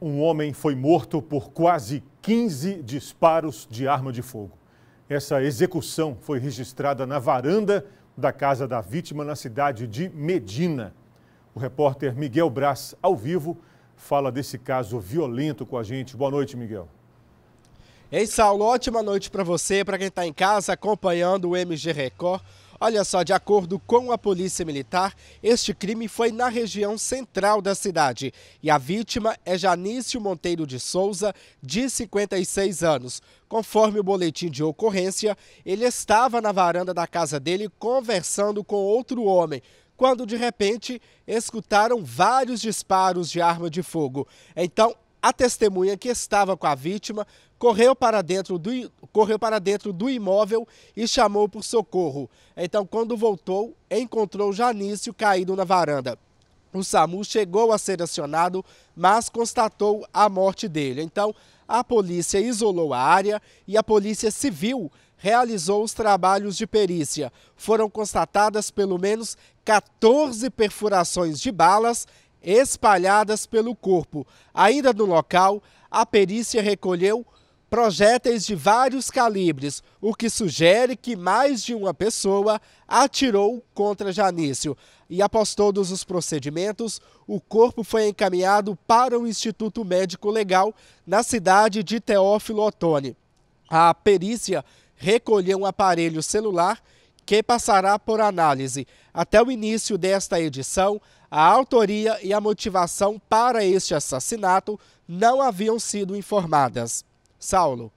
Um homem foi morto por quase 15 disparos de arma de fogo. Essa execução foi registrada na varanda da casa da vítima na cidade de Medina. O repórter Miguel Braz, ao vivo, fala desse caso violento com a gente. Boa noite, Miguel. Ei, Saulo, ótima noite para você, para quem está em casa acompanhando o MG Record. Olha só, de acordo com a Polícia Militar, este crime foi na região central da cidade e a vítima é Janício Monteiro de Souza, de 56 anos. Conforme o boletim de ocorrência, ele estava na varanda da casa dele conversando com outro homem quando de repente escutaram vários disparos de arma de fogo. Então a testemunha que estava com a vítima correu para dentro do, correu para dentro do imóvel e chamou por socorro. Então, quando voltou, encontrou Janício caído na varanda. O SAMU chegou a ser acionado, mas constatou a morte dele. Então, a polícia isolou a área e a polícia civil realizou os trabalhos de perícia. Foram constatadas pelo menos 14 perfurações de balas espalhadas pelo corpo. Ainda no local, a perícia recolheu projéteis de vários calibres, o que sugere que mais de uma pessoa atirou contra Janício. E após todos os procedimentos, o corpo foi encaminhado para o Instituto Médico Legal na cidade de Teófilo Otoni. A perícia recolheu um aparelho celular que passará por análise até o início desta edição. A autoria e a motivação para este assassinato não haviam sido informadas. Saulo.